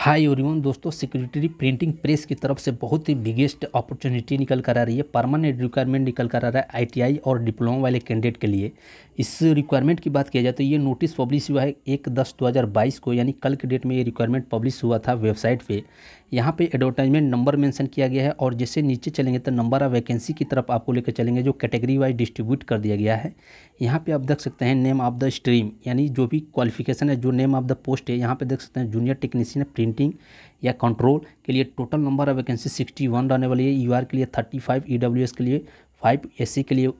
हाय ओरियन दोस्तों security printing press की तरफ से बहुत ही बिगेस्ट अपॉर्चुनिटी निकल कर आ रही है परमानेंट रिक्वायरमेंट निकल कर आ रहा है आईटीआई और डिप्लोमा वाले कैंडिडेट के लिए इस रिक्वायरमेंट की बात किया जाए तो ये नोटिस पब्लिश हुआ है एक दस दो हज़ार बाईस को यानी कल के डेट में ये रिक्वायरमेंट पब्लिश हुआ था वेबसाइट पर यहाँ पे एडवर्टाइजमेंट नंबर मेंशन किया गया है और जैसे नीचे चलेंगे तो नंबर ऑफ वैकेंसी की तरफ आपको लेकर चलेंगे जो कैटेगरी वाइज डिस्ट्रीब्यूट कर दिया गया है यहाँ पे आप देख सकते हैं नेम ऑफ द स्ट्रीम यानी जो भी क्वालिफिकेशन है जो नेम ऑफ द पोस्ट है यहाँ पे देख सकते हैं जूनियर टेक्नीशियन प्रिंटिंग या कंट्रोल के लिए total number of vacancy sixty one रहने वाली है यू e के लिए थर्टी फाइव e के लिए फाइव एस के लिए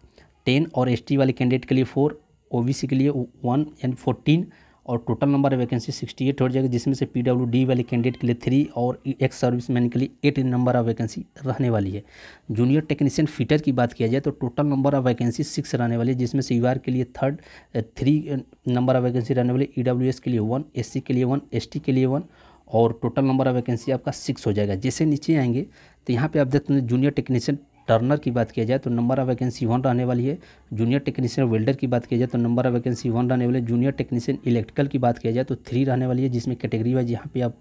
टेन और एस वाले कैंडिडेट के लिए फोर ओ के लिए वन यानी फोर्टीन और total number vacancy sixty eight हो जाएगी जिसमें से पी डब्ल्यू डी वाले कैंडिडेट के लिए थ्री और एक्स सर्विस मैन के लिए एट नंबर ऑफ वैकेंसी रहने वाली है जूनियर टेक्नीशियन फिटर की बात किया जाए तो total number of vacancy six रहने वाली है जिसमें से यू के लिए third three number of vacancy रहने वाली ई डब्ल्यू एस के लिए वन एस सी के लिए वन एस टी के लिए वन और टोटल नंबर ऑफ वैकेंसी आपका सिक्स हो जाएगा जैसे नीचे आएंगे तो यहाँ पे आप देखते हैं जूनियर टेक्नीशियन टर्नर की बात किया जाए तो नंबर ऑफ वैकेंसी वन रहने वाली है जूनियर टेक्नीशियन वेल्डर की बात किया जाए तो नंबर ऑफ वैकेंसी वन रहने वाली है जूनियर टेक्नीशियन इलेक्ट्रिकल की बात किया जाए तो थ्री रहने वाली है जिसमें कैटेगरी वाइज यहाँ पे आप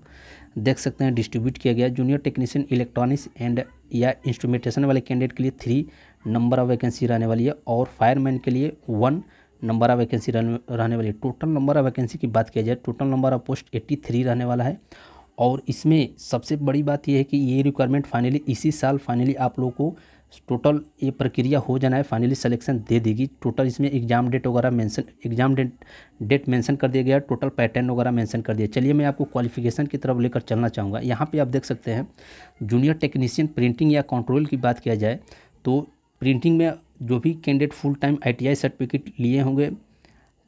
देख सकते हैं डिस्ट्रीब्यूट किया गया जूनियर टेक्नीशियन इलेक्ट्रॉनिक्स एंड या इंस्ट्रूमेंटेशन वाले कैंडिडेट के लिए थ्री नंबर ऑफ वैकेंसी रहने वाली है और फायरमैन के लिए वन नंबर ऑफ वैकेंसी रहने वाली है टोटल नंबर ऑफ वैकेंसी की बात किया जाए total number of post eighty three रहने वाला है और इसमें सबसे बड़ी बात यह है कि ये रिक्वायरमेंट फाइनली इसी साल फाइनली आप लोगों को टोटल ये प्रक्रिया हो जाना है फाइनली सिलेक्शन दे देगी टोटल इसमें एग्जाम डेट वगैरह mention exam date date mention कर दिया गया टोटल पैटर्न वगैरह मेंशन कर दिया चलिए मैं आपको क्वालिफिकेशन की तरफ लेकर चलना चाहूँगा यहाँ पे आप देख सकते हैं जूनियर टेक्नीशियन प्रिंटिंग या कंट्रोल की बात किया जाए तो प्रिंटिंग में जो भी candidate full time I certificate लिए होंगे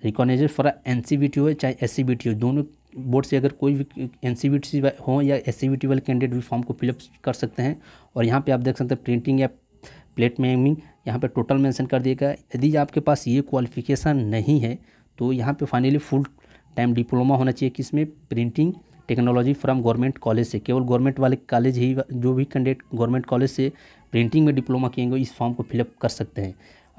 recognise for N C B T हो चाहे एस सी बी टी हो दोनों बोर्ड से अगर कोई भी एन सी बी टी हो या एस सी बी टी वाले कैंडिडेट भी फॉर्म को फिलअप कर सकते हैं और यहाँ पे आप देख सकते हैं प्रिंटिंग या प्लेट मेमिंग यहाँ पे टोटल मेंशन कर दिएगा यदि आपके पास ये क्वालिफिकेशन नहीं है तो यहाँ पे फाइनली फुल टाइम डिप्लोमा होना चाहिए कि इसमें printing technology from government college से केवल गवर्नमेंट वाले कॉलेज ही जो भी कैंडिडेट गवर्नमेंट कॉलेज से प्रिंटिंग में डिप्लोमा किएंगे इस फॉर्म को फिलअप कर सकते हैं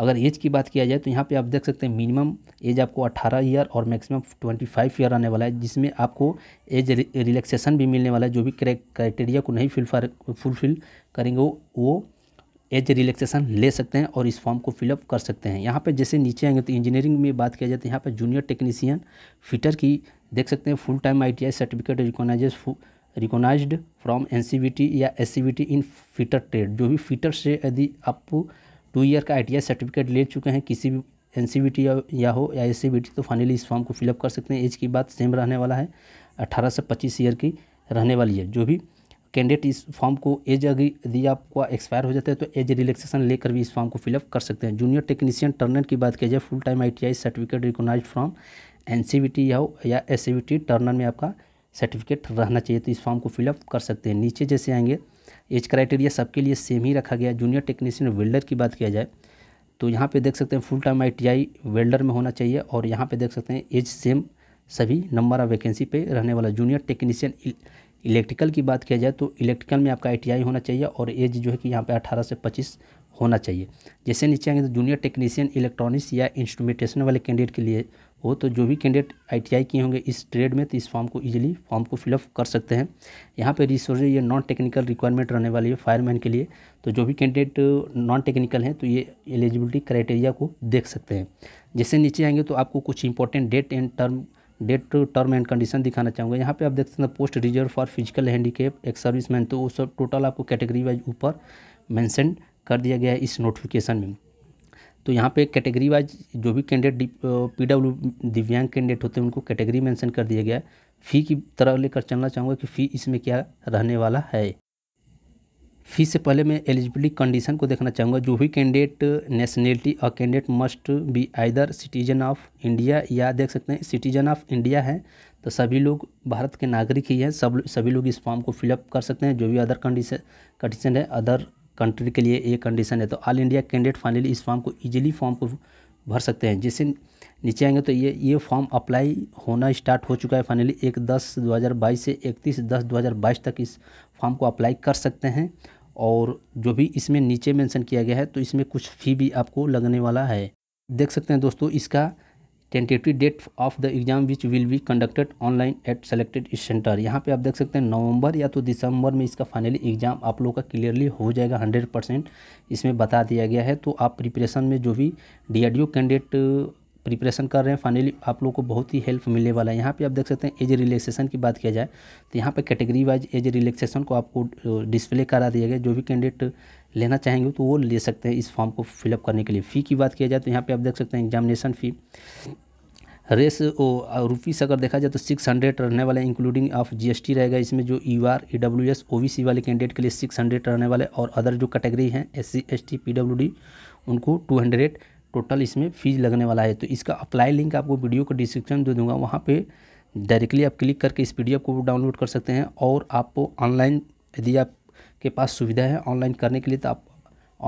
अगर एज की बात किया जाए तो यहाँ पे आप देख सकते हैं मिनिमम एज आपको 18 ईयर और मैक्सिमम 25 ईयर आने वाला है जिसमें आपको एज रिलैक्सेशन भी मिलने वाला है जो भी क्राइटेरिया को नहीं फुलफिल करेंगे वो एज रिलैक्सेशन ले सकते हैं और इस फॉर्म को फिलअप कर सकते हैं यहाँ पर जैसे नीचे आएंगे तो इंजीनियरिंग में बात किया जाए है तो यहाँ पर जूनियर टेक्नीशियन फिटर की देख सकते हैं full time I certificate recognise recognise from N या एस इन फिटर ट्रेड जो भी फिटर से यदि आप टू ईयर का आई सर्टिफिकेट ले चुके हैं किसी भी एन या, या हो या एस तो फाइनली इस फॉर्म को फिलअप कर सकते हैं एज की बात सेम रहने वाला है अट्ठारह से पच्चीस ईयर की रहने वाली है जो भी कैंडिडेट इस फॉर्म को एज यदि आपका एक्सपायर हो जाता है तो एज रिलैक्सेशन लेकर भी इस फॉर्म को फिलअप कर सकते हैं जूनियर टेक्नीशियन टर्नर की बात की जाए full time I certificate recognise from N हो या एस टर्नर में आपका सर्टिफिकेट रहना चाहिए तो इस फॉर्म को फिलअप कर सकते हैं नीचे जैसे आएंगे एज क्राइटेरिया सबके लिए सेम ही रखा गया जूनियर टेक्नीशियन वेल्डर की बात किया जाए तो यहाँ पे देख सकते हैं फुल टाइम आईटीआई वेल्डर में होना चाहिए और यहाँ पे देख सकते हैं एज सेम सभी नंबर ऑफ वैकेंसी पे रहने वाला जूनियर टेक्नीशियन इलेक्ट्रिकल की बात किया जाए तो इलेक्ट्रिकल में आपका आई होना चाहिए और एज जो है कि यहाँ पर अठारह से पच्चीस होना चाहिए जैसे नीचे आएंगे तो जूनियर टेक्नीशियन इलेक्ट्रॉनिक्स या इंस्ट्रूमेंटेशन वाले कैंडिडेट के लिए हो तो जो भी कैंडिडेट आईटीआई किए होंगे इस ट्रेड में तो इस फॉर्म को इजीली फॉर्म को फिलअप कर सकते हैं यहाँ पे रिसोर्स ये नॉन टेक्निकल रिक्वायरमेंट रहने वाली है फायरमैन के लिए तो जो भी कैंडिडेट नॉन टेक्निकल हैं तो ये एलिजिबिलिटी क्राइटेरिया को देख सकते हैं जैसे नीचे आएंगे तो आपको कुछ important date and term date to term and condition दिखाना चाहूँगा यहाँ पे आप देख सकते हैं post reserve for physical handicap ex service man तो वो सब टोटल आपको कैटेगरी वाइज ऊपर मैंसन कर दिया गया है इस नोटिफिकेशन में तो यहाँ पे कैटेगरी वाइज जो भी कैंडिडेट पी डब्ल्यू दिव्यांग कैंडिडेट होते हैं उनको कैटेगरी मैंसन कर दिया गया है फ़ी की तरह लेकर चलना चाहूँगा कि फ़ी इसमें क्या रहने वाला है फीस से पहले मैं एलिजिबिलिटी कंडीशन को देखना चाहूँगा जो भी कैंडिडेट नेशनलिटी और candidate must be either citizen of India या देख सकते हैं सिटीजन ऑफ इंडिया है तो सभी लोग भारत के नागरिक ही हैं सब सभी लोग इस फॉर्म को फिलअप कर सकते हैं जो भी अदर कंडीशन कंडीशन है अदर कंट्री के लिए ये कंडीशन है तो ऑल इंडिया कैंडिडेट फाइनली इस फॉर्म को ईजिली फॉर्म को भर सकते हैं जैसे नीचे आएंगे तो ये ये फॉर्म अप्लाई होना स्टार्ट हो चुका है फाइनली एक दस दो हज़ार बाईस से इकतीस दस दो हज़ार बाईस तक इस फॉर्म को अप्लाई कर सकते हैं और जो भी इसमें नीचे मेंशन किया गया है तो इसमें कुछ फ़ी भी आपको लगने वाला है देख सकते हैं दोस्तों इसका tentative date of the exam which will be conducted online at selected centre यहाँ पे आप देख सकते हैं नवंबर या तो दिसंबर में इसका फाइनली एग्ज़ाम आप लोगों का क्लियरली हो जाएगा हंड्रेड परसेंट इसमें बता दिया गया है तो आप प्रिपरेशन में जो भी डी कैंडिडेट प्रिपरेशन कर रहे हैं फाइनली आप लोगों को बहुत ही हेल्प मिलने वाला है यहाँ पे आप देख सकते हैं एज रिलैक्सेशन की बात किया जाए तो यहाँ पे कैटेगरी वाइज एज रिलैक्सेशन को आपको डिस्प्ले करा दिया गया जो भी कैंडिडेट लेना चाहेंगे तो वो ले सकते हैं इस फॉर्म को फिलअप करने के लिए फ़ी की बात किया जाए तो यहाँ पर आप देख सकते हैं एग्जामिनेशन फ़ी रेस रुपीस अगर देखा जाए तो सिक्स हंड्रेड रहने वाला है इंक्लूडिंग ऑफ जीएसटी रहेगा इसमें जो U R E W S O B C वाले कैंडिडेट के लिए सिक्स हंड्रेड रहने वाले और अदर जो कैटेगरी हैं S C S T P W D उनको टू हंड्रेड टोटल इसमें फ़ीस लगने वाला है तो इसका अप्लाई लिंक आपको वीडियो को डिस्क्रिप्शन दे दूंगा वहाँ पे डायरेक्टली आप क्लिक करके इस पी को डाउनलोड कर सकते हैं और आपको ऑनलाइन यदि आपके पास सुविधा है ऑनलाइन करने के लिए तो आप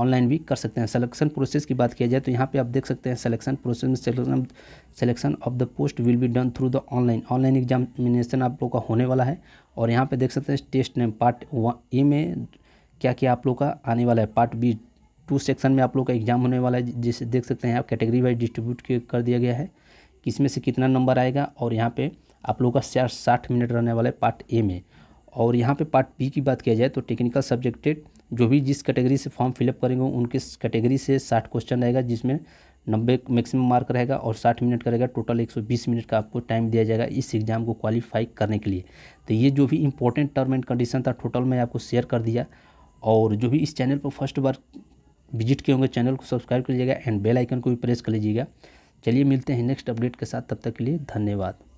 ऑनलाइन भी कर सकते हैं सिलेक्शन प्रोसेस की बात किया जाए तो यहाँ पे आप देख सकते हैं सिलेक्शन प्रोसेस में selection selection of the post will be done through the online online examination आप लोग का होने वाला है और यहाँ पे देख सकते हैं test name part one A में क्या क्या आप लोग का आने वाला है पार्ट बी टू सेक्शन में आप लोग का एग्जाम होने वाला है जिसे देख सकते हैं आप कैटेगरी वाइज डिस्ट्रीब्यूट कर दिया गया है किसमें से कितना नंबर आएगा और यहाँ पे आप लोगों का साठ मिनट रहने वाला है पार्ट ए में और यहाँ पे पार्ट बी की बात किया जाए तो टेक्निकल सब्जेक्टेड जो भी जिस कैटेगरी से फॉर्म फिलअप करेंगे उनके कैटेगरी से साठ क्वेश्चन रहेगा जिसमें नब्बे मैक्सिमम मार्क रहेगा और साठ मिनट का रहेगा टोटल एक सौ बीस मिनट का आपको टाइम दिया जाएगा इस एग्ज़ाम को क्वालिफाई करने के लिए तो ये जो भी इंपॉर्टेंट टर्म एंड कंडीशन था टोटल मैं आपको शेयर कर दिया और जो भी इस चैनल पर फर्स्ट बार विजिट किए होंगे चैनल को सब्सक्राइब कर लीजिएगा एंड बेल आइकन को भी प्रेस कर लीजिएगा चलिए मिलते हैं नेक्स्ट अपडेट के साथ तब तक के लिए धन्यवाद